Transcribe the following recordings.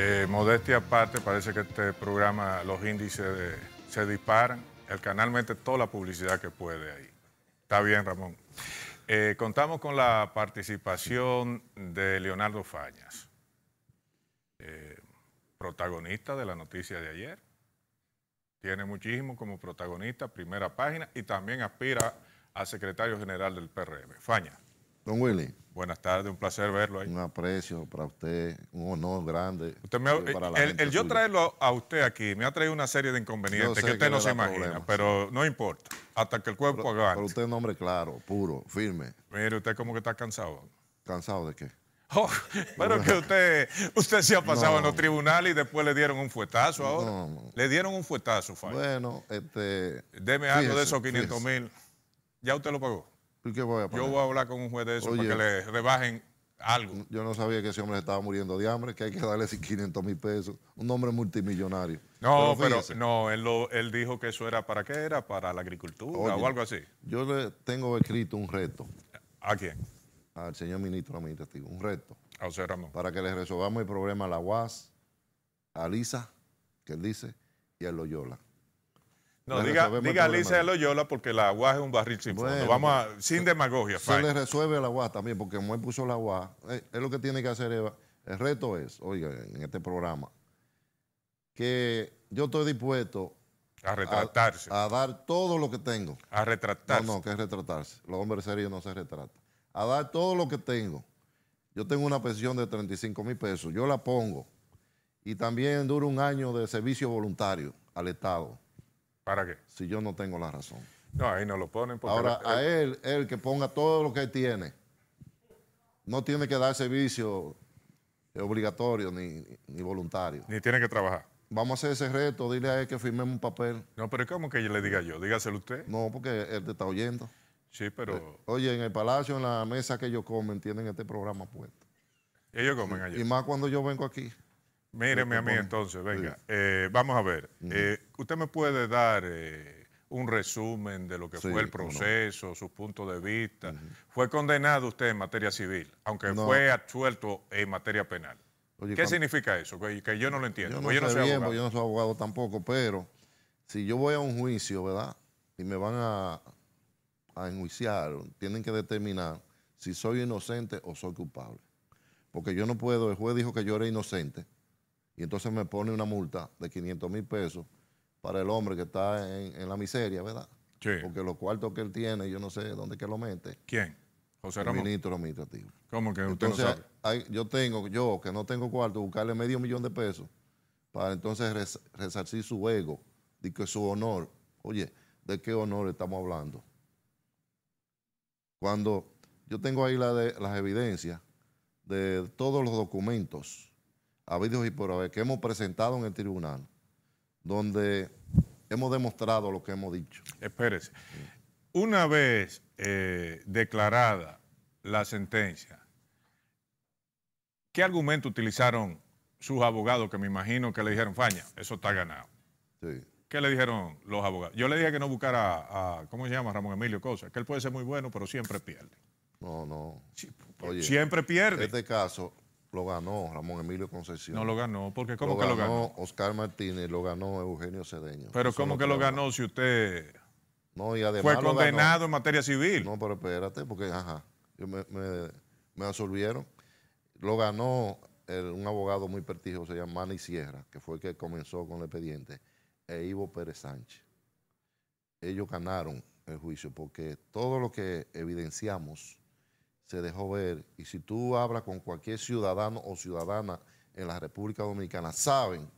Eh, modestia aparte, parece que este programa, los índices se disparan. El canal mete toda la publicidad que puede ahí. Está bien, Ramón. Eh, contamos con la participación de Leonardo Fañas, eh, protagonista de la noticia de ayer. Tiene muchísimo como protagonista, primera página, y también aspira a secretario general del PRM. Fañas. Don Willy. Buenas tardes, un placer verlo ahí. Un aprecio para usted, un honor grande. el, yo traerlo a usted aquí me ha traído una serie de inconvenientes que usted no se imagina, pero no importa, hasta que el cuerpo haga Pero usted es un hombre claro, puro, firme. Mire, usted como que está cansado. ¿Cansado de qué? Bueno, oh, pero que usted, usted se ha pasado en los tribunales y después le dieron un fuetazo ahora. Le dieron un fuetazo, Fabio. Bueno, este... Deme algo de esos 500 mil. ¿Ya usted lo pagó? Yo voy a hablar con un juez de eso para que le rebajen algo. Yo no sabía que ese hombre estaba muriendo de hambre, que hay que darle 500 mil pesos. Un hombre multimillonario. No, pero, no, él, dijo que eso era para qué era, para la agricultura o algo así. Yo le tengo escrito un reto. ¿A quién? Al señor ministro administrativo, un reto. A Para que le resolvamos el problema a la UAS, a Lisa, que él dice, y a Loyola. No, diga, diga de Loyola porque la agua es un barril sin fondo. Vamos pues, sin demagogia. Se, le resuelve la agua también porque él puso la agua, eh, Es, lo que tiene que hacer Eva. El reto es, oiga, en este programa, que yo estoy dispuesto a retratarse. A, dar todo lo que tengo. A retratarse. No, no, que es retratarse. Los hombres serios no se retratan. A dar todo lo que tengo. Yo tengo una pensión de 35 mil pesos. Yo la pongo. Y también duro un año de servicio voluntario al Estado ¿Para qué? Si yo no tengo la razón. No, ahí no lo ponen. Porque Ahora, a él, él que ponga todo lo que tiene, no tiene que dar servicio eh, obligatorio ni, voluntario. Ni tiene que trabajar. Vamos a hacer ese reto, dile a él que firmemos un papel. No, pero ¿cómo que yo le diga yo? Dígaselo usted. No, porque él te está oyendo. Sí, pero... Eh, oye, en el palacio, en la mesa que ellos comen, tienen este programa puesto. Ellos comen allá. Y más cuando yo vengo aquí. Míreme a mí entonces, venga. Eh, vamos a ver, eh, usted me puede dar eh, un resumen de lo que fue el proceso, su sus puntos de vista. ¿Fue condenado usted en materia civil, aunque fue absuelto en materia penal? ¿Qué significa eso? Que, yo no lo entiendo. Yo no, soy abogado. yo no soy abogado tampoco, pero si yo voy a un juicio, ¿verdad? Y me van a enjuiciar, tienen que determinar si soy inocente o soy culpable. Porque yo no puedo, el juez dijo que yo era inocente y entonces me pone una multa de 500 mil pesos para el hombre que está en, la miseria, ¿verdad? Porque los cuartos que él tiene, yo no sé dónde que lo mete. ¿Quién? José Ramón. El ministro administrativo. ¿Cómo que usted sabe? yo tengo, yo que no tengo cuarto, buscarle medio millón de pesos para entonces resarcir su ego, y que su honor. Oye, ¿de qué honor estamos hablando? Cuando yo tengo ahí las evidencias de todos los documentos habido y por haber, que hemos presentado en el tribunal, donde hemos demostrado lo que hemos dicho. Espérese. Una vez eh, declarada la sentencia, ¿qué argumento utilizaron sus abogados que me imagino que le dijeron, Faña, eso está ganado? Sí. ¿Qué le dijeron los abogados? Yo le dije que no buscara a, ¿cómo se llama? Ramón Emilio Cosa, que él puede ser muy bueno, pero siempre pierde. No, no. siempre pierde. Este caso, lo ganó Ramón Emilio Concepción. No lo ganó, porque ¿cómo lo ganó lo ganó? Oscar Martínez, lo ganó Eugenio Cedeño. Pero ¿cómo que lo ganó si usted no, y además fue condenado en materia civil? No, pero espérate, porque ajá, me, me, absolvieron. Lo ganó un abogado muy prestigioso, se llama Mani Sierra, que fue el que comenzó con el expediente, e Ivo Pérez Sánchez. Ellos ganaron el juicio porque todo lo que evidenciamos se dejó ver. Y si tú hablas con cualquier ciudadano o ciudadana en la República Dominicana, saben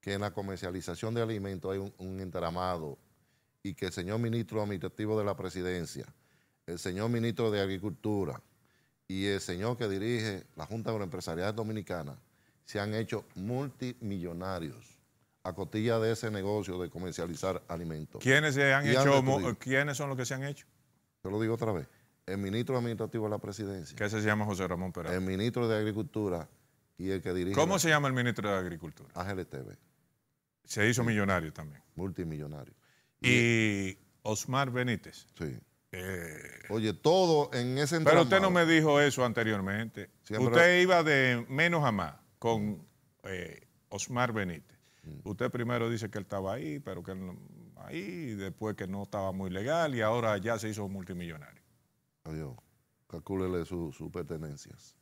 que en la comercialización de alimentos hay un, entramado y que el señor ministro administrativo de la presidencia, el señor ministro de Agricultura y el señor que dirige la Junta Empresariales Dominicana se han hecho multimillonarios a cotilla de ese negocio de comercializar alimentos. ¿Quiénes, se han hecho, ¿quiénes son los que se han hecho? Yo lo digo otra vez el ministro administrativo de la presidencia. ¿Qué se llama José Ramón Pérez? El ministro de Agricultura y el que dirige. ¿Cómo se llama el ministro de Agricultura? Ángel Se hizo millonario también. Multimillonario. Y, Osmar Benítez. Sí. Eh, Oye, todo en ese entramado. Pero usted no me dijo eso anteriormente. Usted iba de menos a más con eh, Osmar Benítez. Mm. Usted primero dice que él estaba ahí, pero que él ahí, después que no estaba muy legal y ahora ya se hizo multimillonario. Yo, sus pertenencias.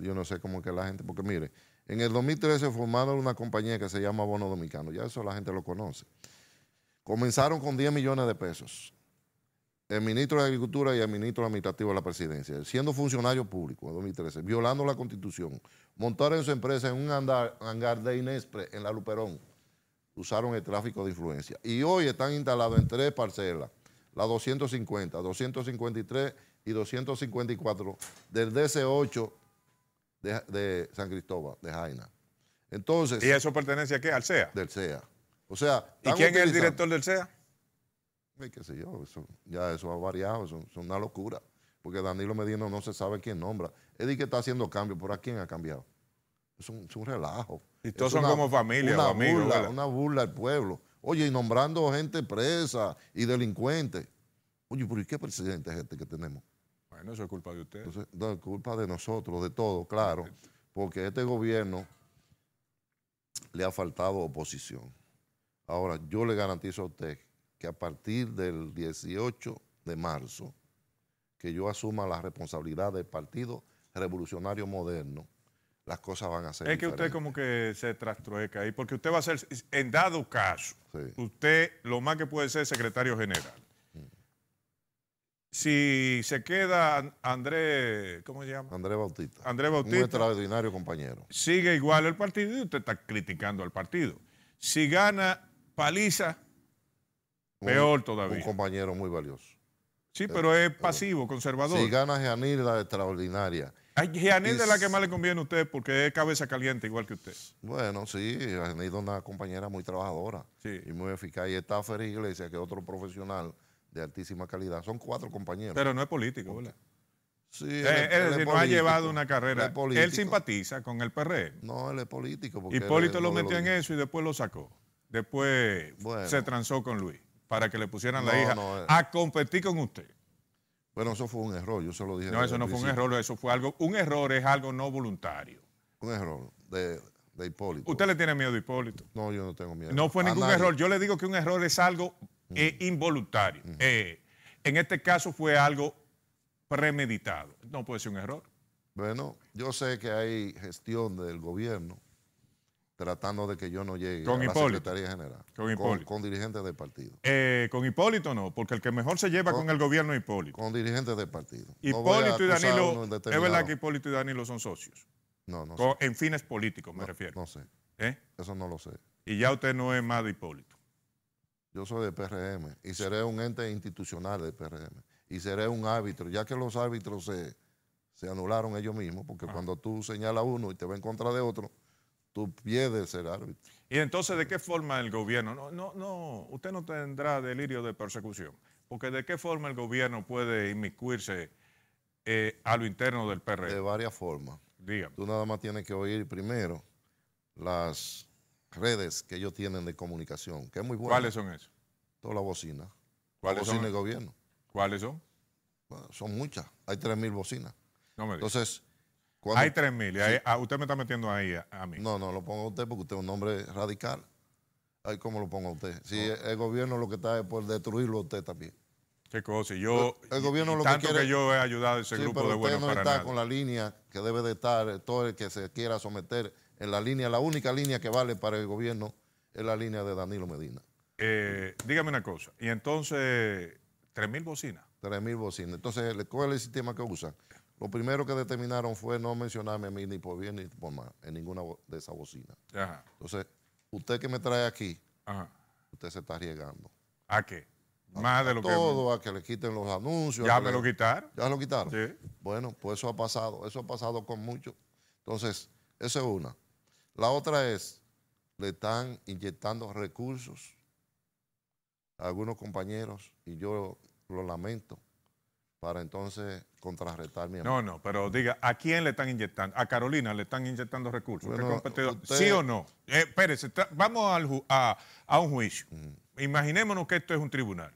Yo no sé cómo que la gente, porque mire, en el 2013 formaron una compañía que se llama Bono Dominicano, ya eso la gente lo conoce. Comenzaron con 10 millones de pesos. El ministro de Agricultura y el ministro administrativo de la presidencia, siendo funcionario público en 2013, violando la constitución, montaron su empresa en un hangar de Inespre en la Luperón. Usaron el tráfico de influencia. Y hoy están instalados en tres parcelas la 250, 253 y 254 del DC8 de, San Cristóbal, de Jaina. Entonces, ¿Y eso pertenece a qué? ¿Al CEA? Del CEA. O sea, ¿Y quién es el director del CEA? qué sé yo, ya eso ha variado, es una locura. Porque Danilo Medina no se sabe quién nombra. dice que está haciendo cambios, pero a quién ha cambiado? Es un, relajo. Y todos son como familia amigos. Burla, una burla al pueblo. Oye, y nombrando gente presa y delincuente. Oye, pero ¿y qué presidente es este que tenemos? Bueno, eso es culpa de usted. no, es culpa de nosotros, de todos, claro. Porque este gobierno le ha faltado oposición. Ahora, yo le garantizo a usted que a partir del 18 de marzo, que yo asuma la responsabilidad del Partido Revolucionario Moderno, las cosas van a ser. Es que usted como que se trastrueca ahí, porque usted va a ser, en dado caso, usted lo más que puede ser secretario general. Si se queda Andrés, ¿cómo se llama? Andrés Bautista. Andrés Bautista. Un extraordinario compañero. Sigue igual el partido y usted está criticando al partido. Si gana Paliza, peor todavía. Un compañero muy valioso. Sí, eh, pero es eh, pasivo, conservador. Si gana Jeanilda la extraordinaria. Gianir es la que más le conviene a usted porque es cabeza caliente igual que usted. Bueno, sí, Ha es una compañera muy trabajadora y muy eficaz. Y está Feri Iglesias, que es otro profesional de altísima calidad. Son cuatro compañeros. Pero no es político, Sí, eh, él, no ha llevado una carrera. Él, simpatiza con el PRM. E. No, él es político. Hipólito lo metió en eso y después lo sacó. Después se transó con Luis para que le pusieran la hija eh. a competir con usted. Bueno, eso fue un error, yo se lo dije. No, eso no fue un error, eso fue algo, un error es algo no voluntario. Un error de, Hipólito. ¿Usted le tiene miedo a Hipólito? No, yo no tengo miedo. No fue ningún error, yo le digo que un error es algo mm. eh, involuntario. Mm. Eh, en este caso fue algo premeditado, no puede ser un error. Bueno, yo sé que hay gestión del gobierno tratando de que yo no llegue a la Secretaría General. Con, Hipólito. con, dirigentes del partido. Eh, con Hipólito no, porque el que mejor se lleva con, el gobierno es Hipólito. Con dirigentes del partido. Hipólito y Danilo, es verdad que Hipólito y Danilo son socios. No, no sé. En fines políticos me refiero. No sé. ¿Eh? Eso no lo sé. Y ya usted no es más de Hipólito. Yo soy de PRM y seré un ente institucional de PRM. Y seré un árbitro, ya que los árbitros se, se anularon ellos mismos, porque cuando tú señalas uno y te va en contra de otro, Tú pie de ser árbitro. Y entonces, ¿de qué forma el gobierno? No, no, no, usted no tendrá delirio de persecución, porque ¿de qué forma el gobierno puede inmiscuirse eh, a lo interno del PRD? E? De varias formas. Dígame. Tú nada más tienes que oír primero las redes que ellos tienen de comunicación, que es muy buena. ¿Cuáles son esas? Todas las bocinas. ¿Cuáles son? gobierno. ¿Cuáles son? son muchas. Hay 3.000 bocinas. No me Entonces, hay 3.000. Sí. Ah, usted me está metiendo ahí a, mí. No, no, lo pongo a usted porque usted es un hombre radical. Ay, ¿Cómo lo pongo a usted? Si el, gobierno lo que está es por destruirlo a usted también. Qué cosa. yo, el, gobierno lo tanto que, quiere, que, yo he ayudado a ese grupo de buenos no está con la línea que debe de estar eh, todo el que se quiera someter en la línea. La única línea que vale para el gobierno es la línea de Danilo Medina. Eh, dígame una cosa. Y entonces, 3.000 bocinas. 3.000 bocinas. Entonces, ¿cuál es el sistema que usan? Lo primero que determinaron fue no mencionarme a mí ni por bien ni por mal en ninguna de esas bocinas. Entonces, usted que me trae aquí, usted se está arriesgando. ¿A qué? Más de lo que... Todo, a que le quiten los anuncios. ¿Ya me lo quitaron? ¿Ya lo quitaron? Sí. Bueno, pues eso ha pasado. Eso ha pasado con muchos. Entonces, esa es una. La otra es, le están inyectando recursos a algunos compañeros y yo lo lamento para entonces contrarrestar mi No, no, pero diga, ¿a quién le están inyectando? ¿A Carolina le están inyectando recursos? ¿Sí o no? Eh, vamos al a, un juicio. Imaginémonos que esto es un tribunal.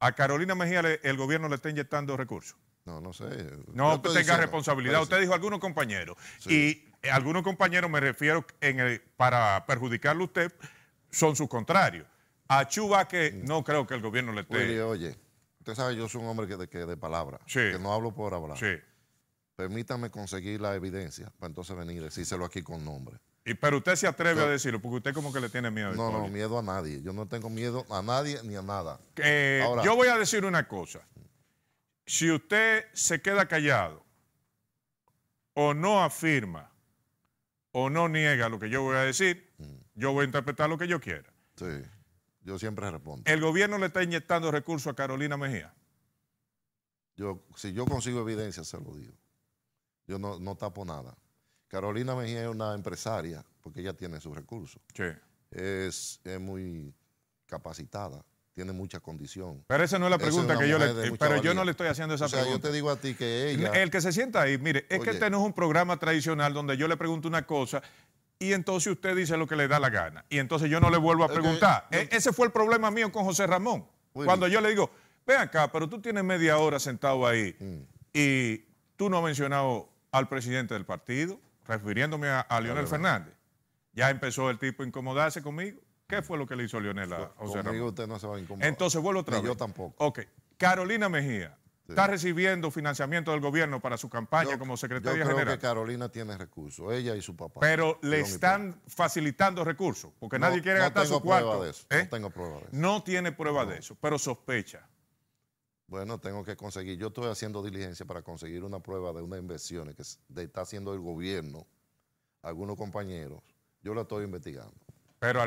¿A Carolina Mejía el gobierno le está inyectando recursos? No, no sé. No tenga responsabilidad. Usted dijo algunos compañeros. Y eh, algunos compañeros, me refiero, en el, para perjudicarlo a usted, son sus contrarios. A que no creo que el gobierno le esté... oye usted sabe, yo soy un hombre que de, que de palabra, que no hablo por hablar. Sí. Permítame conseguir la evidencia para entonces venir y decírselo aquí con nombre. Y, pero usted se atreve a decirlo, porque usted como que le tiene miedo. No, no, miedo a nadie. Yo no tengo miedo a nadie ni a nada. Eh, yo voy a decir una cosa. Si usted se queda callado o no afirma o no niega lo que yo voy a decir, mm. yo voy a interpretar lo que yo quiera. Sí. Yo siempre respondo. ¿El gobierno le está inyectando recursos a Carolina Mejía? Yo, si yo consigo evidencia, se lo digo. Yo no, no tapo nada. Carolina Mejía es una empresaria, porque ella tiene sus recursos. Sí. Es, muy capacitada, tiene mucha condición. Pero esa no es la pregunta que yo le... Eh, pero yo no le estoy haciendo esa o sea, pregunta. yo te digo a ti que ella... El que se sienta ahí, mire, es que este no es un programa tradicional donde yo le pregunto una cosa y entonces usted dice lo que le da la gana. Y entonces yo no le vuelvo a preguntar. E, ese fue el problema mío con José Ramón. cuando yo le digo, ve acá, pero tú tienes media hora sentado ahí mm. y tú no has mencionado al presidente del partido, refiriéndome a, Leonel Fernández. Ya empezó el tipo a incomodarse conmigo. ¿Qué fue lo que le hizo Leonel a José Ramón? usted no se va a incomodar. Entonces vuelvo otra yo tampoco. Ok. Carolina Mejía, este, está recibiendo financiamiento del gobierno para su campaña como secretaria yo creo que Carolina tiene recursos, ella y su papá. Pero le están facilitando recursos, porque nadie quiere gastar su cuarto. ¿eh? No tengo prueba de eso. No tiene prueba de eso, pero sospecha. Bueno, tengo que conseguir. Yo estoy haciendo diligencia para conseguir una prueba de una inversión que está haciendo el gobierno, algunos compañeros. Yo la estoy investigando. Pero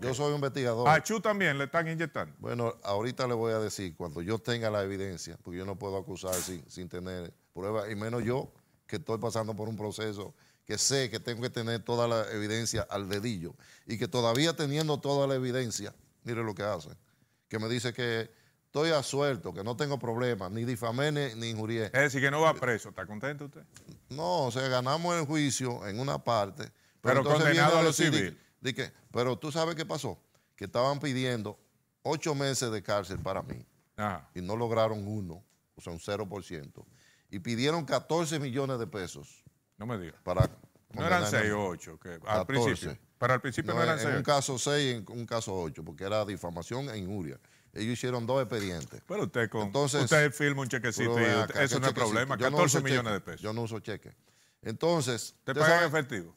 Yo soy un investigador. ¿A Chu también le están inyectando? Bueno, ahorita le voy a decir, cuando yo tenga la evidencia, porque yo no puedo acusar sin, tener pruebas, y menos yo, que estoy pasando por un proceso que sé que tengo que tener toda la evidencia al dedillo, y que todavía teniendo toda la evidencia, mire lo que hace, que me dice que estoy a suelto, que no tengo problemas, ni difamé ni, injurié. Es decir, que no va preso. ¿Está contento usted? No, o sea, ganamos el juicio en una parte. Pero, pero condenado a lo civil pero tú sabes qué pasó, que estaban pidiendo ocho meses de cárcel para mí y no lograron uno, o sea, un 0%, y pidieron 14 millones de pesos. No me digas. Para no eran 6 o 8, al principio. Para el principio no, eran 6. En un caso 6 en un caso 8, porque era difamación e injuria. Ellos hicieron dos expedientes. Pero usted con, usted firma un chequecito y eso no es problema. 14 millones de pesos. Yo no uso cheque. Entonces. ¿Te pagan efectivo?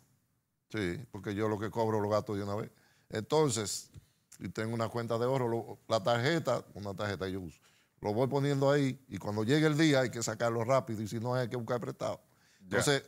Sí, porque yo lo que cobro los gasto de una vez. Entonces, y tengo una cuenta de ahorro, la tarjeta, una tarjeta yo uso, lo voy poniendo ahí y cuando llegue el día hay que sacarlo rápido y si no hay que buscar prestado. Entonces,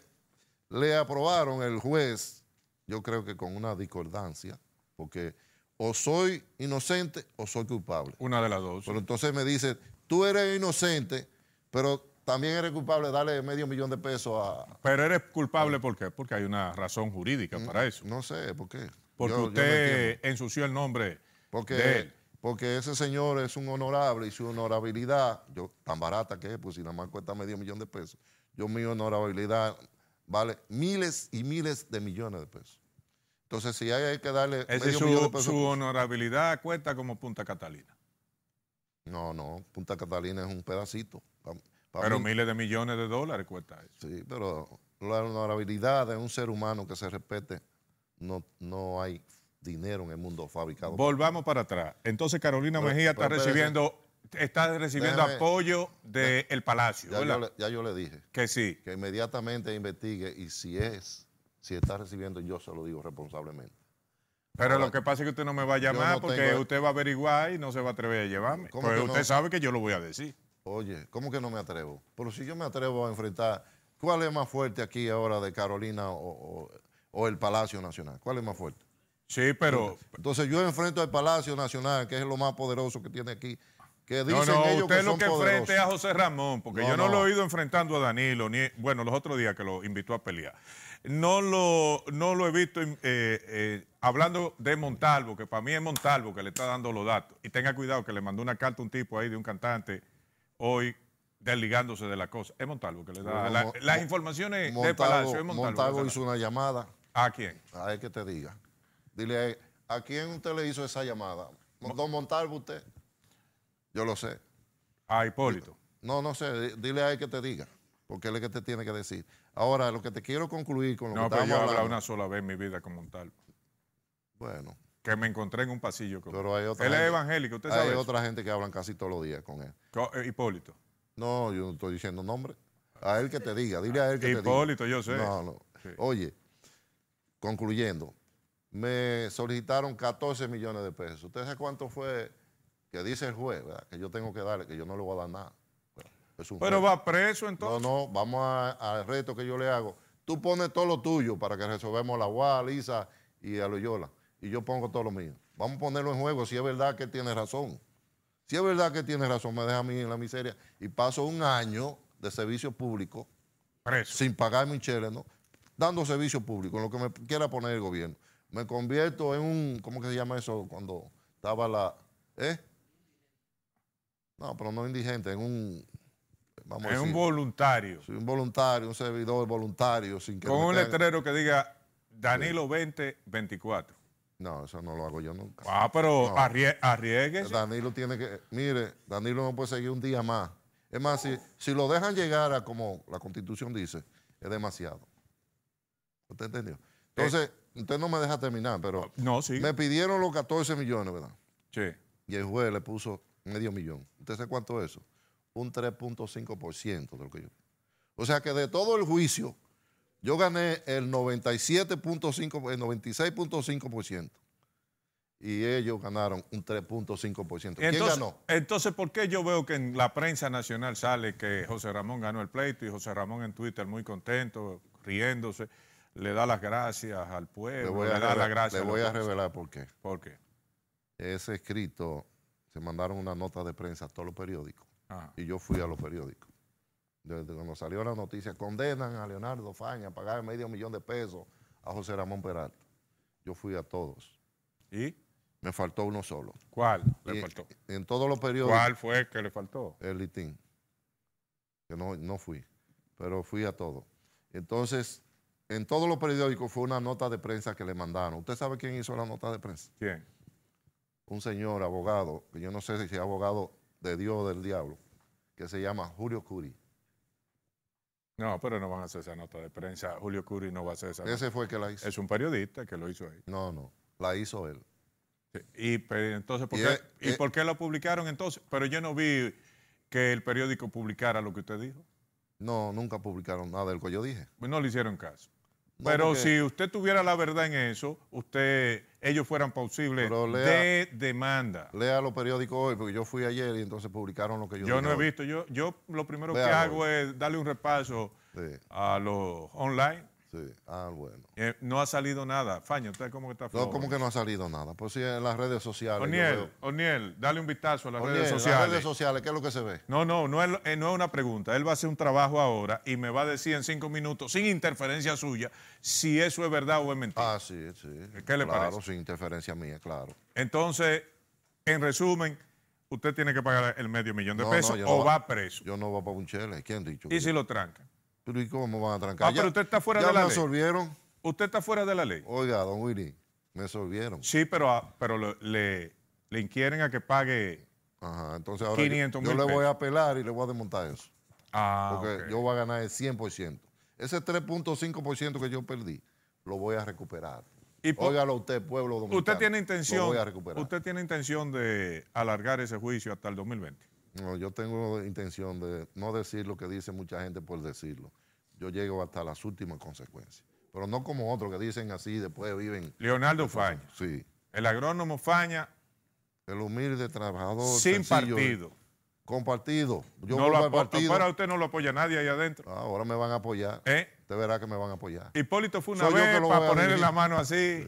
le aprobaron el juez, yo creo que con una discordancia, porque o soy inocente o soy culpable. Una de las dos. Pero entonces me dice, tú eres inocente, pero también eres culpable de darle medio millón de pesos a... Pero eres culpable ah. ¿por qué? Porque hay una razón jurídica mm, para eso. No sé, ¿por qué? Porque usted ensució el nombre porque, de él. Porque ese señor es un honorable y su honorabilidad, yo tan barata que es, pues si nada más cuesta medio millón de pesos, yo mi honorabilidad vale miles y miles de millones de pesos. Entonces, si hay, que darle medio su, millón de pesos... Su pues honorabilidad cuesta como Punta Catalina. No, no, Punta Catalina es un pedacito pero miles de millones de dólares cuesta eso. Sí, pero la honorabilidad de un ser humano que se respete, no, no hay dinero en el mundo fabricado. Volvamos para atrás. Entonces Carolina Mejía está recibiendo está recibiendo apoyo del Palacio. Ya yo, le, dije. Que sí. Que inmediatamente investigue y si es, si está recibiendo, yo se lo digo responsablemente. Pero lo que pasa es que usted no me va a llamar porque usted va a averiguar y no se va a atrever a llevarme. Pero pues usted sabe que yo lo voy a decir. Oye, ¿cómo que no me atrevo? Pero si yo me atrevo a enfrentar, ¿cuál es más fuerte aquí ahora de Carolina o, el Palacio Nacional? ¿Cuál es más fuerte? Sí, pero... Entonces yo enfrento al Palacio Nacional, que es lo más poderoso que tiene aquí, que dicen no, no, usted que lo que enfrente a José Ramón, porque yo no, lo he ido enfrentando a Danilo, ni, bueno, los otros días que lo invitó a pelear. No lo, no lo he visto eh, eh, hablando de Montalvo, que para mí es Montalvo que le está dando los datos. Y tenga cuidado que le mandó una carta a un tipo ahí de un cantante hoy desligándose de la cosa. Es Montalvo que le da las informaciones de Palacio. Montalvo, hizo una llamada. ¿A quién? A él que te diga. Dile, ¿a, ¿a quién usted le hizo esa llamada? Don Montalvo, usted. Yo lo sé. A Hipólito. No, no sé. Dile a él que te diga. Porque él es el que te tiene que decir. Ahora, lo que te quiero concluir con lo que No, pero yo he hablado una sola vez en mi vida con Montalvo. Bueno que me encontré en un pasillo. Con Pero él es evangélico, usted sabe. Hay otra gente que hablan casi todos los días con él. Eh, Hipólito. No, yo no estoy diciendo nombre. A él que te diga, dile a él que te diga. Hipólito, yo sé. No, no. Oye, concluyendo, me solicitaron 14 millones de pesos. ¿Usted sabe cuánto fue que dice el juez, Que yo tengo que darle, que yo no le voy a dar nada. Pero va preso entonces. No, no, vamos al reto que yo le hago. Tú pones todo lo tuyo para que resolvemos la UA, Lisa y a Loyola y yo pongo todo lo mío. Vamos a ponerlo en juego si es verdad que tiene razón. Si es verdad que tiene razón, me deja a mí en la miseria y paso un año de servicio público sin pagar mi ¿no? dando servicio público, en lo que me quiera poner el gobierno. Me convierto en un, ¿cómo que se llama eso? Cuando estaba la... ¿Eh? No, pero no indigente, en un... en un voluntario. Soy un voluntario, un servidor voluntario, sin que... Con un letrero que diga Danilo 20, 2024. No, eso no lo hago yo nunca. Ah, pero no. arriesgue. Danilo tiene que. Mire, Danilo no puede seguir un día más. Es más, si, si lo dejan llegar a como la constitución dice, es demasiado. ¿Usted entendió? Entonces, eh. usted no me deja terminar, pero. No, sí. Me pidieron los 14 millones, ¿verdad? Sí. Y el juez le puso medio millón. ¿Usted sabe cuánto es eso? Un 3.5% de lo que yo. O sea que de todo el juicio yo gané el 97.5, el 96.5%. Y ellos ganaron un 3.5%. ¿Quién ganó? Entonces, ¿por qué yo veo que en la prensa nacional sale que José Ramón ganó el pleito y José Ramón en Twitter muy contento, riéndose, le da las gracias al pueblo, le, voy a voy a, revelar por qué. ¿Por qué? Ese escrito, se mandaron una nota de prensa a todos los periódicos. Ah. Y yo fui a los periódicos desde cuando salió la noticia, condenan a Leonardo Faña a pagar medio millón de pesos a José Ramón Peralta. Yo fui a todos. ¿Y? Me faltó uno solo. ¿Cuál le faltó? En todos los periodos. ¿Cuál fue que le faltó? El litín. Que no, no fui, pero fui a todos. Entonces, en todos los periódicos fue una nota de prensa que le mandaron. ¿Usted sabe quién hizo la nota de prensa? ¿Quién? Un señor abogado, que yo no sé si es abogado de Dios o del diablo, que se llama Julio Curi. No, pero no van a hacer esa nota de prensa. Julio Curi no va a hacer esa. Ese fue el que la hizo. Es un periodista que lo hizo ahí. No, no, la hizo él. Y pues, entonces, ¿por, qué, ¿y eh, por qué lo publicaron entonces? Pero yo no vi que el periódico publicara lo que usted dijo. No, nunca publicaron nada de lo que yo dije. Pues no le hicieron caso. Pero si usted tuviera la verdad en eso, usted, ellos fueran posibles de demanda. Lea los periódicos hoy, porque yo fui ayer y entonces publicaron lo que yo Yo no he visto. Yo, yo lo primero que hago es darle un repaso a los online Sí, ah, bueno. Eh, no ha salido nada. Faño, ¿usted cómo está? No, ¿cómo que no ha salido nada? Pues si en las redes sociales. Oniel, Oniel, dale un vistazo a las redes sociales. redes sociales, ¿qué es lo que se ve? No, no, no es, eh, no es una pregunta. Él va a hacer un trabajo ahora y me va a decir en cinco minutos, sin interferencia suya, si eso es verdad o es mentira. Ah, sí, sí. ¿Qué le parece? Claro, sin interferencia mía, claro. Entonces, en resumen, usted tiene que pagar el medio millón de pesos o va, preso. Yo no voy para un chele, ¿quién dicho? ¿Y si lo trancan? ¿y cómo van a trancar? Ah, pero usted está fuera de la ley. me solvieron. ¿Usted está fuera de la ley? Oiga, don Willy, me absolvieron. Sí, pero, pero le, inquieren a que pague Ajá, entonces ahora yo, yo le voy a apelar y le voy a desmontar eso. Ah, porque yo voy a ganar el 100%. Ese 3.5% que yo perdí, lo voy a recuperar. Y Óigalo usted, pueblo dominicano. Usted tiene intención, lo voy a recuperar. usted tiene intención de alargar ese juicio hasta el 2020 yo tengo intención de no decir lo que dice mucha gente por decirlo. Yo llego hasta las últimas consecuencias. Pero no como otros que dicen así y después viven. Leonardo Faña. Sí. El agrónomo Faña. El humilde trabajador. Sin eh, partido. Con partido. Yo no lo partido. Ahora usted no lo apoya nadie ahí adentro. Ah, ahora me van a apoyar. ¿Eh? Usted verá que me van a apoyar. Hipólito fue una vez para ponerle la mano así.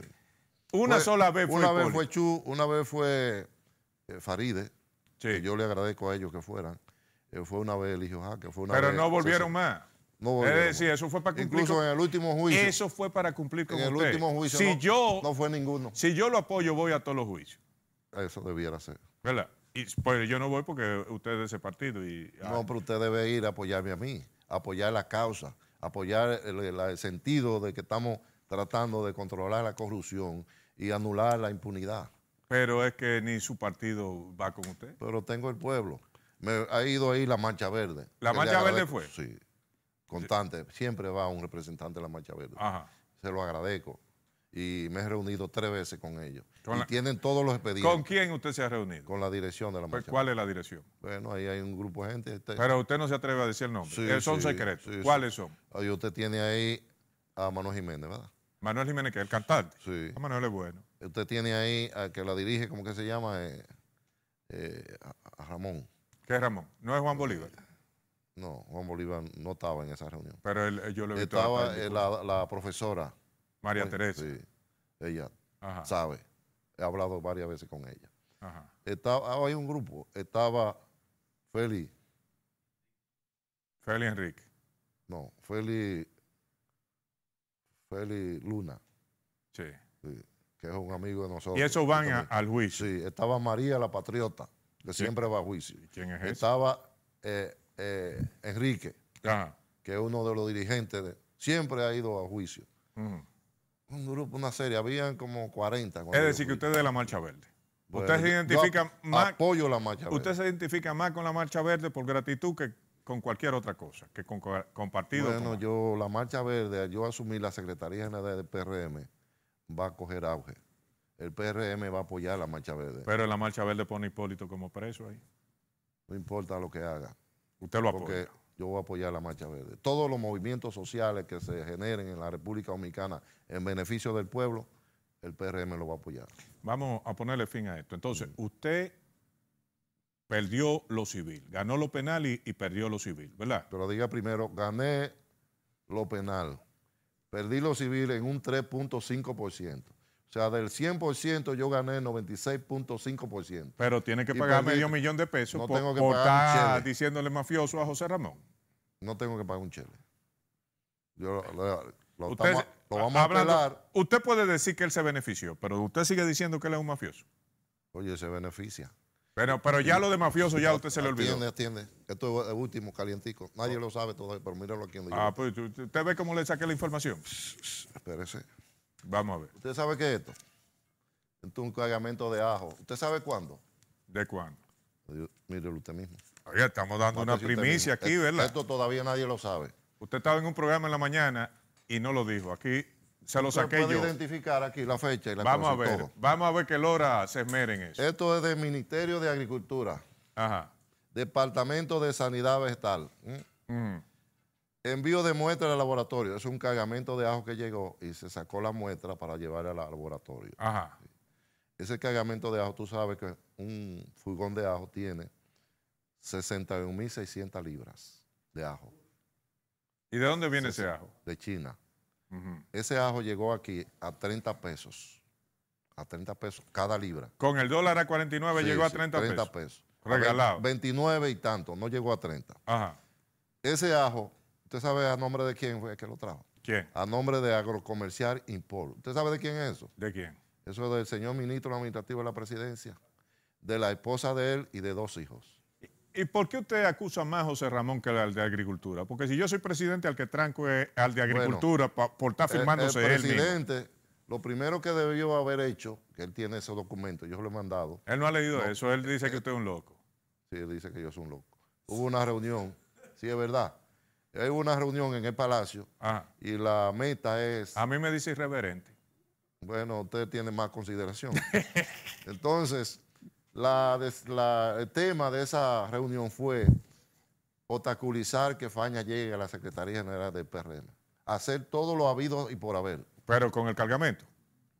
Una sola vez fue Una vez fue Chu, una vez fue eh, Faride. Yo le agradezco a ellos que fueran. Eh, fue una vez elijo Jaque. Fue una Pero no volvieron más. No es decir, eso fue para cumplir. Incluso con... en el último juicio. Eso fue para cumplir con el último juicio. Si no, yo, no fue ninguno. Si yo lo apoyo, voy a todos los juicios. Eso debiera ser. ¿Verdad? Y, pues yo no voy porque usted es de ese partido. Y, ah. No, pero usted debe ir a apoyarme a mí, apoyar la causa, apoyar el sentido de que estamos tratando de controlar la corrupción y anular la impunidad. Pero es que ni su partido va con usted. Pero tengo el pueblo. Me ha ido ahí la Mancha Verde. ¿La Mancha Verde fue? Sí. Constante. Siempre va un representante de la Mancha Verde. Ajá. Se lo agradezco. Y me he reunido tres veces con ellos. y tienen todos los expedientes. ¿Con quién usted se ha reunido? Con la dirección de la pues, Mancha Verde. ¿Cuál es la dirección? Bueno, ahí hay un grupo de gente. Este. Pero usted no se atreve a decir el nombre. Eh, son secretos. ¿Cuáles son? Y usted tiene ahí a Manuel Jiménez, ¿verdad? Manuel Jiménez, que es el cantante. Sí. Manuel es bueno. Usted tiene ahí al que la dirige, ¿cómo que se llama? Eh, eh, a Ramón. ¿Qué es Ramón? ¿No es Juan Bolívar? No, Juan Bolívar no estaba en esa reunión. Pero eh, yo lo he Estaba la, la, profesora. María Teresa. Sí, ella sabe. He hablado varias veces con ella. Ajá. Estaba, ah, hay un grupo. Estaba Feli. Feli Enrique. No, Feli. Feli Luna. sí que es un amigo de nosotros. Y eso van a, al juicio. Sí, estaba María la Patriota, que siempre va a juicio. ¿Quién es Estaba eh, eh, Enrique, que es uno de los dirigentes, de, siempre ha ido a juicio. Mm. Un grupo, una serie, habían como 40. Es decir, que usted es de la Marcha Verde. usted se identifica más. Apoyo la Marcha Verde. Usted se identifica más con la Marcha Verde por gratitud que con cualquier otra cosa, que con, Bueno, yo, la Marcha Verde, yo asumí la Secretaría General del PRM va a coger auge. El PRM va a apoyar la Marcha Verde. Pero la Marcha Verde pone Hipólito como preso ahí. No importa lo que haga. Usted lo apoya. Porque yo voy a apoyar la Marcha Verde. Todos los movimientos sociales que se generen en la República Dominicana en beneficio del pueblo, el PRM lo va a apoyar. Vamos a ponerle fin a esto. Entonces, mm. usted perdió lo civil, ganó lo penal y, y perdió lo civil, ¿verdad? Pero diga primero, gané lo penal perdí lo civil en un 3.5%. O sea, del 100% yo gané 96.5%. Pero tiene que pagar medio millón de pesos por, tengo estar diciéndole mafioso a José Ramón. No tengo que pagar un chile. Yo lo, vamos a hablar Usted puede decir que él se benefició, pero usted sigue diciendo que él es un mafioso. Oye, se beneficia. Bueno, pero ya lo de mafioso ya usted se le olvidó. Atiende, atiende. Esto es el último, calientico. Nadie lo sabe todavía, pero míralo aquí donde Ah, pues usted ve cómo le saqué la información. Espérese. Vamos a ver. ¿Usted sabe qué es esto? Esto es un cargamento de ajo. ¿Usted sabe cuándo? ¿De cuándo? Mírelo usted mismo. estamos dando una primicia aquí, ¿verdad? Esto todavía nadie lo sabe. Usted estaba en un programa en la mañana y no lo dijo. Aquí se lo saqué identificar aquí la fecha y la Vamos a ver, vamos a ver que Lora se esmeren eso. Esto es del Ministerio de Agricultura. Ajá. Departamento de Sanidad Vegetal. Mm. Envío de muestra al laboratorio. Es un cargamento de ajo que llegó y se sacó la muestra para llevar al laboratorio. Ajá. Ese cargamento de ajo, tú sabes que un furgón de ajo tiene 61.600 libras de ajo. ¿Y de dónde viene ese ajo? De China. Ese ajo llegó aquí a 30 pesos. A 30 pesos cada libra. Con el dólar a 49 llegó a 30, 30 pesos. Regalado. 29 y tanto, no llegó a 30. Ajá. Ese ajo, ¿usted sabe a nombre de quién fue que lo trajo? ¿Quién? A nombre de Agrocomercial Import. ¿Usted sabe de quién es eso? ¿De quién? Eso es del señor ministro administrativo de la presidencia, de la esposa de él y de dos hijos. ¿Y por qué usted acusa más a José Ramón que al de Agricultura? Porque si yo soy presidente, al que tranco es al de Agricultura por estar eh, firmándose el, eh, el presidente, Lo primero que debió haber hecho, que él tiene ese documento, yo se lo he mandado. Él no ha leído eso, él dice que eh, usted es un loco. Sí, él dice que yo soy un loco. Hubo una reunión, sí es verdad, hubo una reunión en el Palacio y la meta es... A mí me dice irreverente. Bueno, usted tiene más consideración. Entonces, el tema de esa reunión fue Otaculizar que Faña llegue a la Secretaría General del PRM. Hacer todo lo habido y por haber. Pero con el cargamento.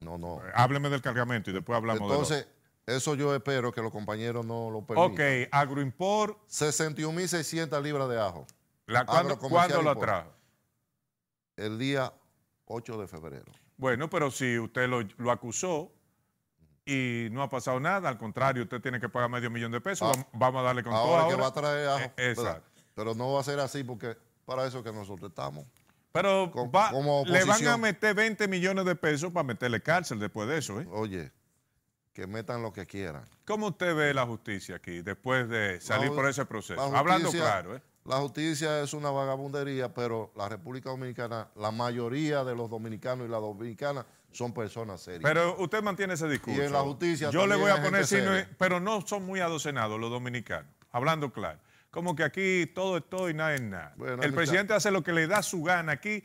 No, no. Eh, hábleme del cargamento y después hablamos Entonces, Entonces, eso yo espero que los compañeros no lo permitan. Ok, Agroimport. 61.600 libras de ajo. La, ¿Cuándo, lo trajo? El día 8 de febrero. Bueno, pero si usted lo, lo acusó, y no ha pasado nada. Al contrario, usted tiene que pagar medio millón de pesos. Ah, vamos a darle con todo. Ahora que va a traer e-, Pero no va a ser así porque para eso que nosotros estamos. Pero le van a meter 20 millones de pesos para meterle cárcel después de eso. ¿eh? Oye, que metan lo que quieran. ¿Cómo usted ve la justicia aquí después de salir por ese proceso? Hablando claro. ¿eh? La justicia es una vagabundería, pero la República Dominicana, la mayoría de los dominicanos y la dominicana son personas serias. Pero usted mantiene ese discurso. la justicia. Yo le voy a poner pero no son muy adocenados los dominicanos, hablando claro. Como que aquí todo es todo y nada es nada. el presidente hace lo que le da su gana aquí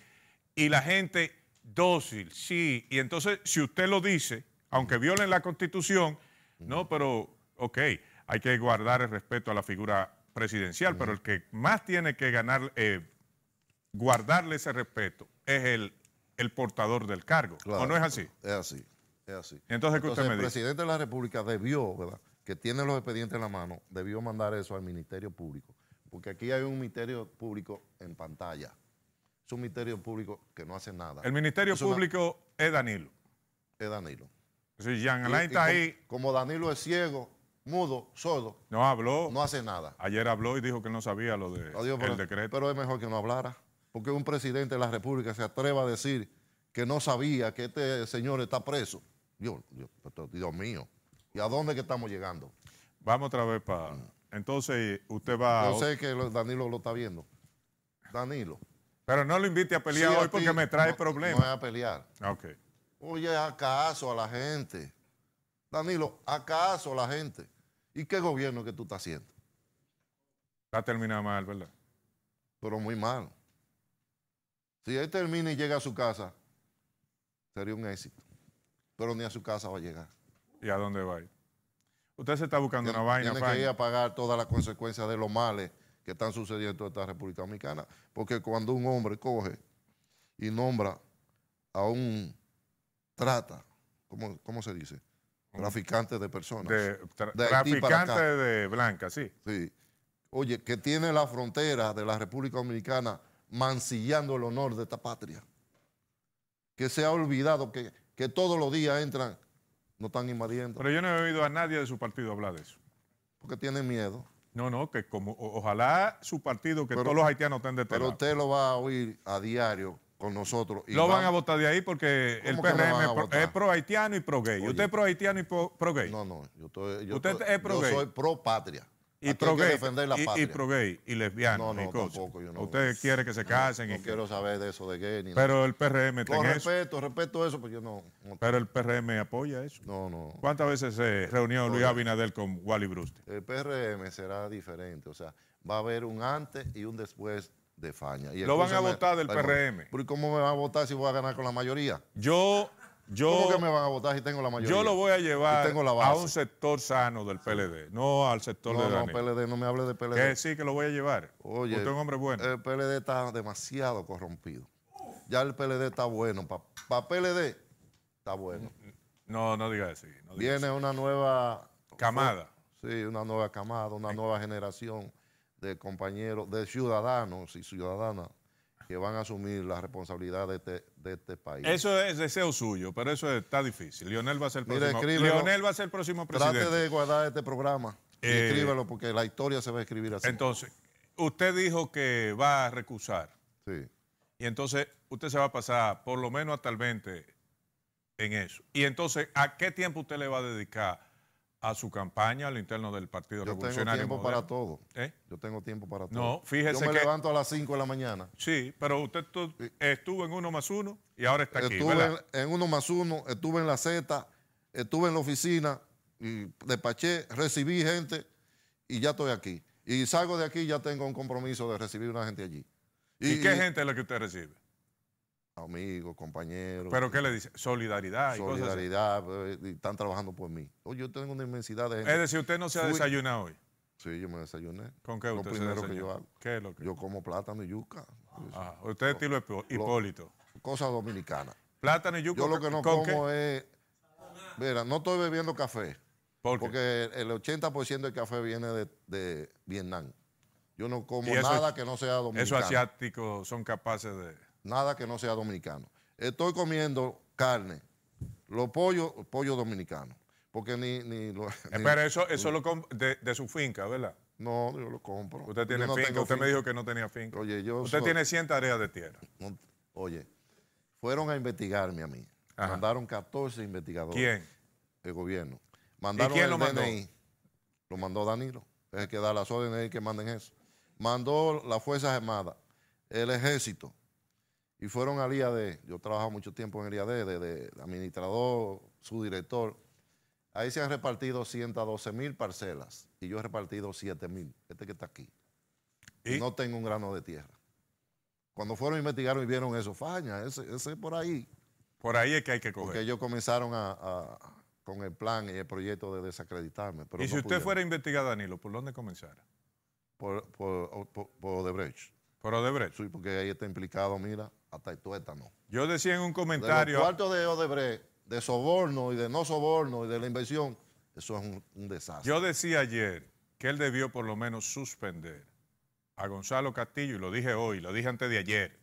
y la gente dócil, sí. Y entonces, si usted lo dice, aunque violen la constitución, no, pero, ok, hay que guardar el respeto a la figura presidencial, pero el que más tiene que ganar, eh, guardarle ese respeto es el el portador del cargo. ¿O no es así? Es así, es así. Entonces, usted el presidente de la República debió, ¿verdad? que tiene los expedientes en la mano, debió mandar eso al Ministerio Público. Porque aquí hay un Ministerio Público en pantalla. Es un Ministerio Público que no hace nada. El Ministerio Público es Danilo. Es Danilo. Si ahí. Como, Danilo es ciego, mudo, sordo. No habló. No hace nada. Ayer habló y dijo que no sabía lo del de, decreto. Pero es mejor que no hablara porque un presidente de la República se atreva a decir que no sabía que este señor está preso. Dios, mío, ¿y a dónde que estamos llegando? Vamos otra vez para... Mm. Entonces usted va... Yo sé que Danilo lo está viendo. Danilo. Pero no lo invite a pelear hoy porque me trae problemas. No voy a pelear. Ok. Oye, acaso a la gente. Danilo, acaso a la gente. ¿Y qué gobierno que tú estás haciendo? Está terminado mal, ¿verdad? Pero muy mal. Si él termina y llega a su casa, sería un éxito. Pero ni a su casa va a llegar. ¿Y a dónde va? Usted se está buscando una vaina. Tiene que ir a pagar todas las consecuencias de los males que están sucediendo en toda esta República Dominicana. Porque cuando un hombre coge y nombra a un trata, ¿cómo, se dice? Traficante de personas. De, traficante de blanca, sí. Sí. Oye, que tiene la frontera de la República Dominicana mancillando el honor de esta patria. Que se ha olvidado que, todos los días entran, no están invadiendo. Pero yo no he oído a nadie de su partido hablar de eso. Porque tiene miedo. No, no, que como ojalá su partido, que todos los haitianos estén detenidos. Este pero usted lo va a oír a diario con nosotros. Y lo van, a votar de ahí porque el PRM es pro haitiano y pro gay. ¿Usted es pro haitiano y pro, gay? No, no, yo, estoy, yo, soy pro patria y pro gay. Y, y, pro gay y lesbiano. No, no, tampoco, yo no. Ustedes quiere que se casen. No, quiero saber de eso de gay. pero el PRM Con respeto, respeto eso, porque yo no, Pero el PRM apoya eso. No, no. ¿Cuántas veces se reunió Luis Abinader con Wally Bruste? El PRM será diferente. O sea, va a haber un antes y un después de Faña. ¿Lo van a votar del PRM? ¿Pero cómo me van a votar si voy a ganar con la mayoría? Yo yo, que me van a votar si tengo la mayoría? Yo lo voy a llevar a un sector sano del PLD, no al sector no, de No, PLD, no me hable de PLD. sí, que lo voy a llevar. Oye, hombre bueno. El PLD está demasiado corrompido. Ya el PLD está bueno. Para pa PLD está bueno. No, no diga así. Viene una nueva... Camada. sí, una nueva camada, una eh. nueva generación de compañeros, de ciudadanos y ciudadanas que van a asumir la responsabilidad este, de este, país. Eso es deseo suyo, pero eso está difícil. Lionel va a ser el próximo, Lionel va a ser próximo presidente. Trate de guardar este programa. Y eh, escríbelo porque la historia se va a escribir así. Entonces, usted dijo que va a recusar. Sí. Y entonces usted se va a pasar por lo menos hasta el 20 en eso. Y entonces, ¿a qué tiempo usted le va a dedicar a su campaña, al interno del Partido Revolucionario. ¿Eh? Yo tengo tiempo para todo. Yo tengo tiempo para todo. No, fíjese Yo me levanto a las 5 de la mañana. Sí, pero usted estuvo en uno más uno y ahora está aquí, Estuve en uno más uno, estuve en la Z, estuve en la oficina, y despaché, recibí gente y ya estoy aquí. Y salgo de aquí y ya tengo un compromiso de recibir una gente allí. ¿Y, qué gente es la que usted recibe? amigos, compañeros. ¿Pero qué le dice? Solidaridad. solidaridad, pues, están trabajando por mí. Oh, yo tengo una inmensidad de gente. Es decir, usted no se ha desayunado hoy. Sí, yo me desayuné. ¿Con qué usted lo primero que yo hago. ¿Qué es lo que? Yo como plátano y yuca. Ah, usted usted estilo Hipólito. Cosas dominicanas. Plátano y yuca. Yo lo que no como es... Mira, no estoy bebiendo café. ¿Por qué? Porque el 80% del café viene de, Vietnam. Yo no como nada que no sea dominicano. Esos asiáticos son capaces de nada que no sea dominicano. Estoy comiendo carne, los pollos, pollo dominicano. Porque ni. lo, eh, eso, eso lo de, de su finca, ¿verdad? No, yo lo compro. Usted tiene finca, usted me dijo que no tenía finca. usted tiene 100 tareas de tierra. Oye, fueron a investigarme a mí. Mandaron 14 investigadores. ¿Quién? El gobierno. Mandaron quién lo mandó? Lo mandó Danilo. Es el que da las órdenes que manden eso. Mandó las Fuerzas Armadas, el Ejército, y fueron al IAD, yo he mucho tiempo en el IAD, de, administrador, subdirector. Ahí se han repartido 112 mil parcelas y yo he repartido 7 mil, este que está aquí. ¿Y? No tengo un grano de tierra. Cuando fueron a investigar y vieron eso, faña, ese, ese por ahí. Por ahí es que hay que coger. Porque ellos comenzaron con el plan y el proyecto de desacreditarme. ¿Y si usted fuera investigado, Danilo, por dónde comenzara? Por, por, por, por Odebrecht. Por Odebrecht. Sí, porque ahí está implicado, mira, hasta el no. Yo decía en un comentario. El cuarto de Odebrecht, de soborno y de no soborno y de la inversión, eso es un, desastre. Yo decía ayer que él debió por lo menos suspender a Gonzalo Castillo, y lo dije hoy, lo dije antes de ayer,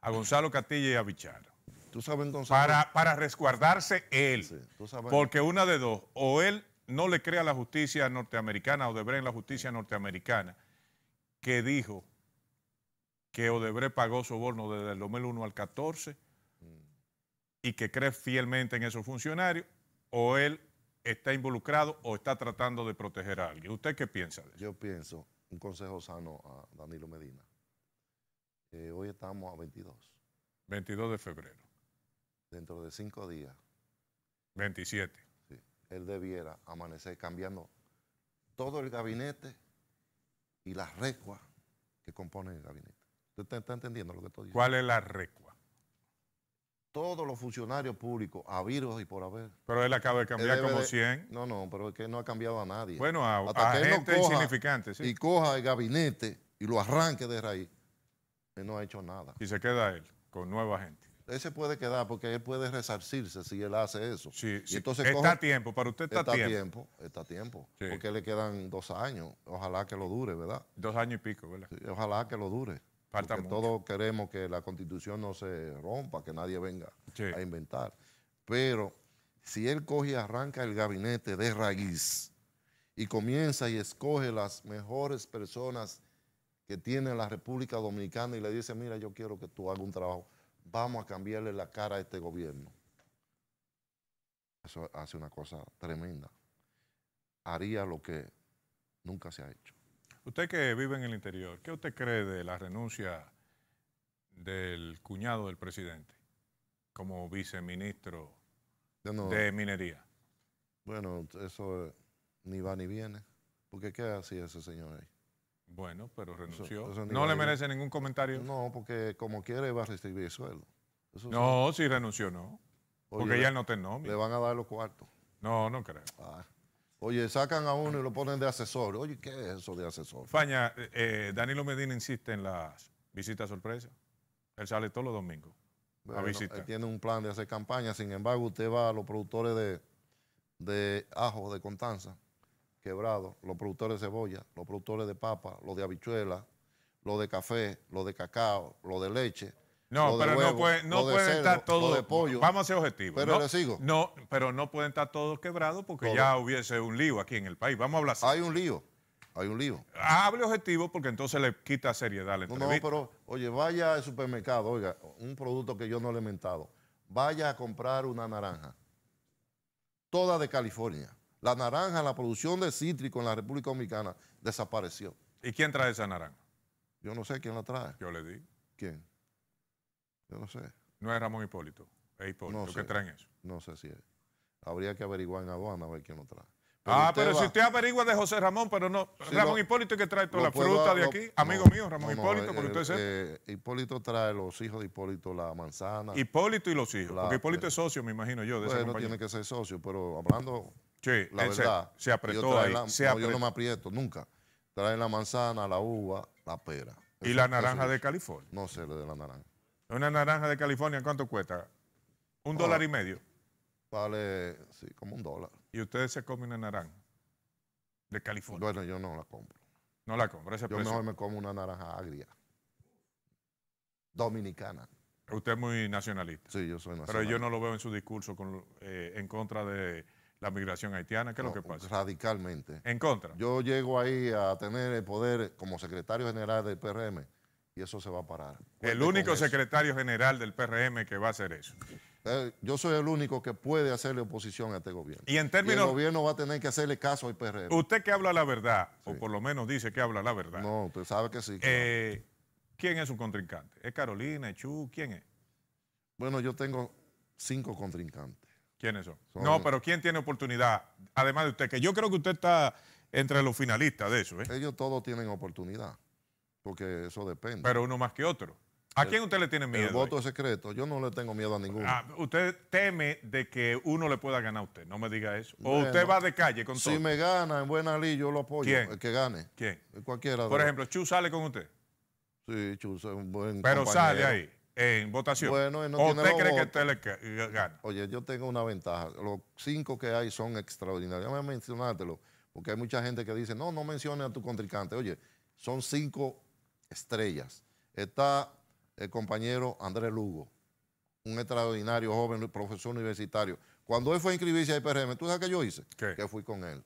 a Gonzalo Castillo y a Vicharo ¿Tú sabes, Gonzalo? Para, resguardarse él. ¿tú sabes? Porque una de dos, o él no le crea la justicia norteamericana, o Odebrecht en la justicia norteamericana, que dijo que Odebrecht pagó soborno desde el 2001 al 14 y que cree fielmente en esos funcionarios, o él está involucrado o está tratando de proteger a alguien. ¿Usted qué piensa de eso? Yo pienso, un consejo sano a Danilo Medina. Eh, hoy estamos a 22. 22 de febrero. Dentro de cinco días. 27. él debiera amanecer cambiando todo el gabinete y las recuas que componen el gabinete. ¿Usted está entendiendo lo que estoy diciendo? ¿Cuál es la recua? Todos los funcionarios públicos, a habidos y por haber. Pero él acaba de cambiar como 100. No, no, pero es que no ha cambiado a nadie. Bueno, a, gente insignificante. Sí. Y coja el gabinete y lo arranque de raíz. Él no ha hecho nada. Y se queda él con nueva gente. Él se puede quedar porque él puede resarcirse si él hace eso. Sí, sí. Entonces está a tiempo, para usted está, está tiempo. tiempo. Está a tiempo, porque le quedan dos años. Ojalá que lo dure, ¿verdad? Dos años y pico, ¿verdad? ojalá que lo dure porque todos queremos que la constitución no se rompa, que nadie venga a inventar. Pero si él coge y arranca el gabinete de raíz y comienza y escoge las mejores personas que tiene la República Dominicana y le dice, mira, yo quiero que tú hagas un trabajo, vamos a cambiarle la cara a este gobierno. Eso hace una cosa tremenda. Haría lo que nunca se ha hecho. Usted que vive en el interior, ¿qué usted cree de la renuncia del cuñado del presidente como viceministro de minería? Bueno, eso eh, ni va ni viene. ¿Por ¿qué así ese señor ahí? Bueno, pero renunció. ¿No le merece ningún comentario? No, porque como quiere va a recibir sueldo. no, si renunció, no. porque ya no te nómina. Le van a dar los cuartos. No, no creo. Ah. Oye, sacan a uno y lo ponen de asesor. Oye, ¿qué es eso de asesor? Faña, eh, eh Danilo Medina insiste en las visitas sorpresa. Él sale todos los domingos a visitar. tiene un plan de hacer campaña. Sin embargo, usted va a los productores de, de ajo, de Contanza, quebrado, los productores de cebolla, los productores de papa, los de habichuela, los de café, los de cacao, los de leche no, pero no, puede, pueden estar todos. De pollo, vamos a ser objetivos. Pero no, No, pero no pueden estar todos quebrados porque ya hubiese un lío aquí en el país. Vamos a hablar así. Hay un lío. Hay un lío. Hable objetivo porque entonces le quita seriedad la No, pero oye, vaya al supermercado, oiga, un producto que yo no le he mentado. Vaya a comprar una naranja. Toda de California. La naranja, la producción de cítrico en la República Dominicana desapareció. ¿Y quién trae esa naranja? Yo no sé quién la trae. Yo le di ¿Quién? no sé. No es Ramón Hipólito, es Hipólito. No ¿Qué eso? No sé si es. Habría que averiguar en aduana a ver quién lo trae. ah, pero si usted averigua de José Ramón, pero no. Ramón Hipólito es que trae toda la fruta de aquí. Amigo mío, Ramón Hipólito, porque eh, usted es eh, Hipólito trae los hijos de Hipólito, la manzana. Hipólito y los hijos, porque Hipólito es socio, me imagino yo. De no tiene que ser socio, pero hablando sí, la verdad. Se, apretó ahí. se Yo no me aprieto nunca. Trae la manzana, la uva, la pera. ¿Y la naranja de California? No sé, lo de la naranja. Una naranja de California, ¿cuánto cuesta? Un oh. dólar y medio. Vale, sí, como un dólar. ¿Y ustedes se comen una naranja de California? Bueno, yo no la compro. No la compro, Yo me como una naranja agria. Dominicana. Usted es muy nacionalista. Sí, yo soy nacionalista. Pero yo no lo veo en su discurso eh, en contra de la migración haitiana. ¿Qué es lo que pasa? Radicalmente. ¿En contra? Yo llego ahí a tener el poder como secretario general del PRM y eso se va a parar. el único secretario general del PRM que va a hacer eso. Eh, yo soy el único que puede hacerle oposición a este gobierno. Y en términos. el gobierno va a tener que hacerle caso al PRM. Usted que habla la verdad, o por lo menos dice que habla la verdad. No, usted sabe que sí. Eh, ¿Quién es su contrincante? ¿Es Carolina, Chu? ¿Quién es? Bueno, yo tengo cinco contrincantes. ¿Quiénes son? No, pero ¿quién tiene oportunidad? Además de usted, que yo creo que usted está entre los finalistas de eso. ¿eh? Ellos todos tienen oportunidad porque eso depende. Pero uno más que otro. ¿A quién usted le tiene miedo? El voto es secreto. Yo no le tengo miedo a ninguno. Ah, usted teme de que uno le pueda ganar a usted. No me diga eso. O usted va de calle con si todo. Si me gana en buena ley, yo lo apoyo. ¿Quién? El que gane. ¿Quién? Cualquiera. Por ejemplo, Chu sale con usted. Sí, Chu es un buen Pero sale ahí, en votación. Bueno, no ¿O usted cree que usted le gana? Oye, yo tengo una ventaja. Los cinco que hay son extraordinarios. Déjame mencionártelo, porque hay mucha gente que dice, no, no mencione a tu contrincante. Oye, son cinco estrellas. Está el compañero Andrés Lugo, un extraordinario joven profesor universitario. Cuando él fue a inscribirse al PRM, ¿tú sabes qué yo hice? Que fui con él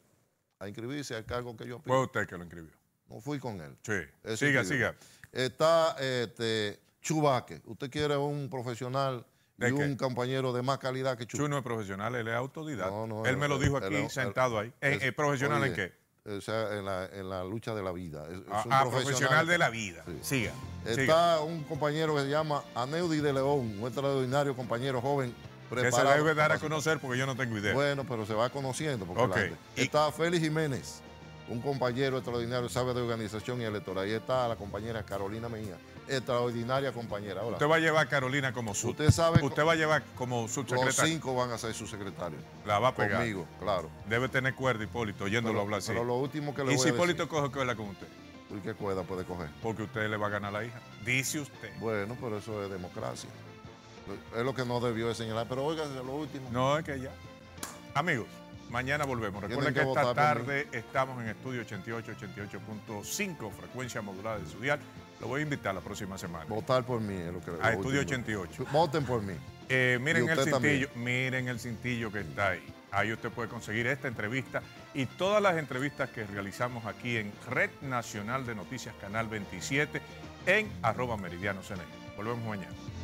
a inscribirse al cargo que yo Fue usted que lo inscribió. No fui con él. Sí. siga, siga. Está este, Chubaque. Usted quiere un profesional y un compañero de más calidad que Chubaque? Chu no es profesional, él es autodidacta. él, me lo dijo aquí sentado ahí. Eh, ¿Es, eh, profesional en qué? Eh, o sea, en la, en la lucha de la vida. profesional. de la vida. Siga. Está un compañero que se llama Aneudi de León, un extraordinario compañero joven. que se debe dar a conocer porque yo no tengo idea. Bueno, pero se va conociendo. Porque Está Félix Jiménez, un compañero extraordinario, sabe de organización y electoral. Ahí está la compañera Carolina Mejía extraordinaria compañera. Usted va a llevar a Carolina como su. Usted sabe. Usted va a llevar como subsecretario. Los cinco van a ser su secretario. La va a pegar. Conmigo, claro. Debe tener cuerda, Hipólito, oyéndolo hablar así. Pero lo último que le ¿Y si Hipólito coge cuerda con usted? ¿Y qué cuerda puede coger? Porque usted le va a ganar a la hija. Dice usted. Bueno, pero eso es democracia. Es lo que no debió de señalar. Pero oiga, lo último. No, es que ya. Amigos. Mañana volvemos. Recuerden que, esta tarde estamos en estudio 88, 88.5, frecuencia modulada de Estudiar lo voy a invitar la próxima semana. Votar por mí es lo que... A Estudio 88. Voten por mí. Eh, miren el cintillo, miren el cintillo que está ahí. Ahí usted puede conseguir esta entrevista y todas las entrevistas que realizamos aquí en Red Nacional de Noticias Canal 27 en arroba meridiano e. Volvemos mañana.